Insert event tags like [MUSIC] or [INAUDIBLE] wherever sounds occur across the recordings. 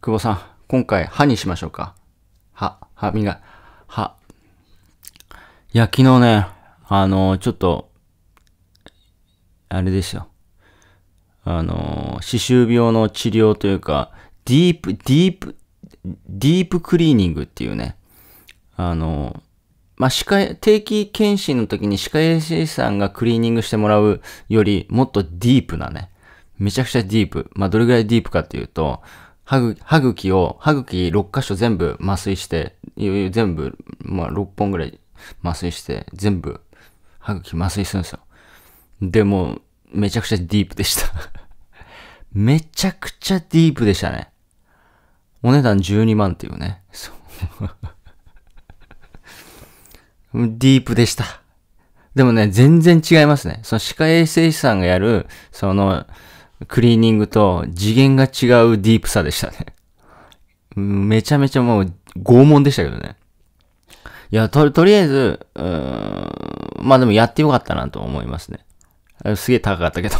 久保さん、今回、歯にしましょうか。歯、歯磨、歯。いや、昨日ね、あのちょっと、あれですよ。あの歯周病の治療というか、ディープ、ディープ、ディープクリーニングっていうね、あのまあ、歯科、定期検診の時に歯科衛生士さんがクリーニングしてもらうより、もっとディープなね、めちゃくちゃディープ。まあ、どれぐらいディープかっていうと、歯ぐ歯茎を、歯茎6箇所全部麻酔して、全部、まあ、6本ぐらい麻酔して、全部歯茎麻酔するんですよ。でも、めちゃくちゃディープでしためちゃくちゃディープでしたね。お値段12万っていうね。そう [LAUGHS] ディープでした。でもね、全然違いますね。その歯科衛生士さんがやる、その、クリーニングと次元が違うディープさでしたね。めちゃめちゃもう拷問でしたけどね。いや、と、とりあえず、うーん、まあでもやってよかったなと思いますね。すげえ高かったけど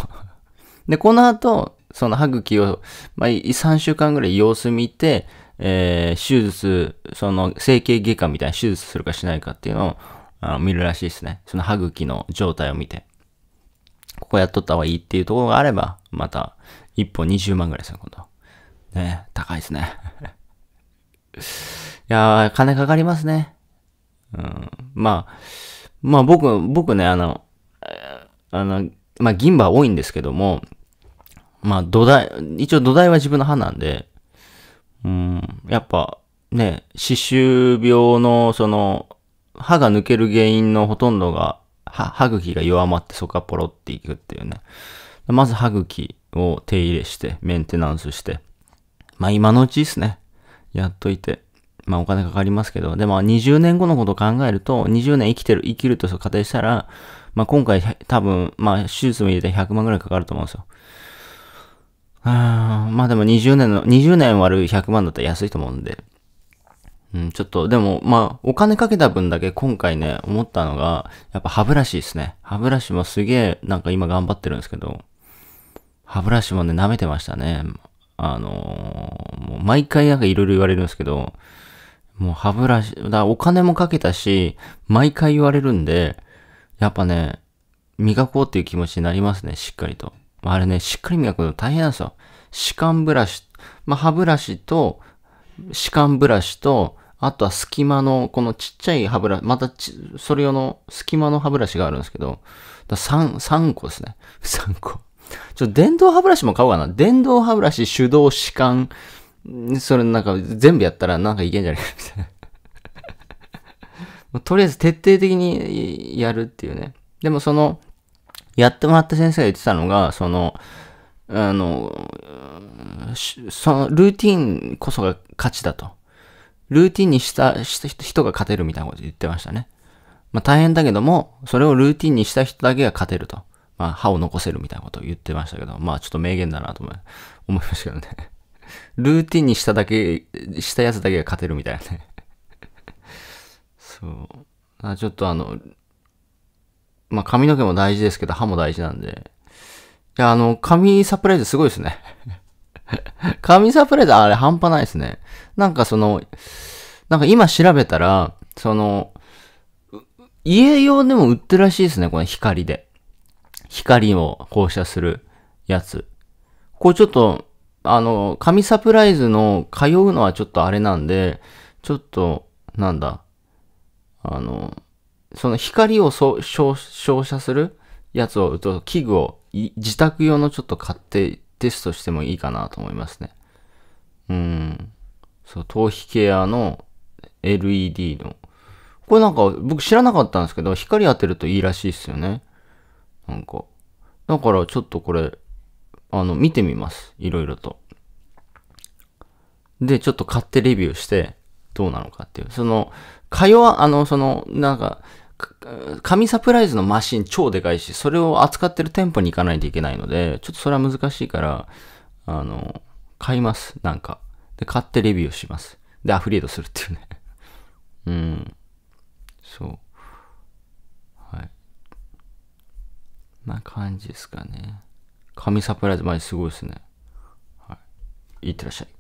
で、この後、その歯茎を、まあ、3週間ぐらい様子見て、えー、手術、その整形外科みたいな手術するかしないかっていうのをあの見るらしいですね。その歯茎の状態を見て。ここやっとった方がいいっていうところがあれば、また、一本20万ぐらいですよ、今度。ね高いですね。[LAUGHS] いやー、金かかりますね。うん。まあ、まあ僕、僕ね、あの、あの、まあ銀歯多いんですけども、まあ土台、一応土台は自分の歯なんで、うん、やっぱね、歯周病のその、歯が抜ける原因のほとんどが、歯、歯茎が弱まってそこがポロっていくっていうね。まず歯茎を手入れして、メンテナンスして。まあ今のうちですね。やっといて。まあお金かかりますけど、でも20年後のことを考えると、20年生きてる、生きると仮定したら、まあ今回多分、まあ手術も入れて100万ぐらいかかると思うんですよ。あまあでも20年の、20年割る100万だったら安いと思うんで。うん、ちょっと、でも、まあ、お金かけた分だけ今回ね、思ったのが、やっぱ歯ブラシですね。歯ブラシもすげえ、なんか今頑張ってるんですけど、歯ブラシもね、舐めてましたね。あのー、もう毎回なんかいろいろ言われるんですけど、もう歯ブラシ、だお金もかけたし、毎回言われるんで、やっぱね、磨こうっていう気持ちになりますね、しっかりと。あれね、しっかり磨くの大変なんですよ。歯間ブラシ、まあ、歯ブラシと、歯間ブラシと、あとは隙間の、このちっちゃい歯ブラシ、またそれ用の隙間の歯ブラシがあるんですけど、だ 3, 3個ですね。3 [LAUGHS] 個。ちょ、電動歯ブラシも買おうかな。電動歯ブラシ、手動、歯間、それなんか全部やったらなんかいけんじゃねえみたいな。[LAUGHS] とりあえず徹底的にやるっていうね。でもその、やってもらった先生が言ってたのが、その、あの、そのルーティンこそが勝ちだと。ルーティンにした人が勝てるみたいなこと言ってましたね。まあ大変だけども、それをルーティンにした人だけが勝てると。まあ、歯を残せるみたいなことを言ってましたけど、まあ、ちょっと名言だなと思い [LAUGHS] 思いましたけどね。[LAUGHS] ルーティンにしただけ、したやつだけが勝てるみたいなね。[LAUGHS] そう。あちょっとあの、まあ、髪の毛も大事ですけど、歯も大事なんで。いや、あの、髪サプライズすごいですね。紙サプライズ、あれ半端ないですね。なんかその、なんか今調べたら、その、家用でも売ってるらしいですね、この光で。光を放射するやつ。これちょっと、あの、紙サプライズの通うのはちょっとあれなんで、ちょっと、なんだ、あの、その光を照射するやつを、器具を自宅用のちょっと買ってテストしてもいいかなと思いますね。うん。そう、頭皮ケアの LED の。これなんか僕知らなかったんですけど、光当てるといいらしいですよね。なんか。だからちょっとこれ、あの、見てみます。いろいろと。で、ちょっと買ってレビューして、どうなのかっていう。その、かよあの、その、なんか、紙サプライズのマシン超でかいし、それを扱ってる店舗に行かないといけないので、ちょっとそれは難しいから、あの、買います。なんか。で、買ってレビューします。で、アフリエイトするっていうね [LAUGHS] うん。そう。な感じですかね。神サプライズ、ま前すごいですね。はい。いってらっしゃい。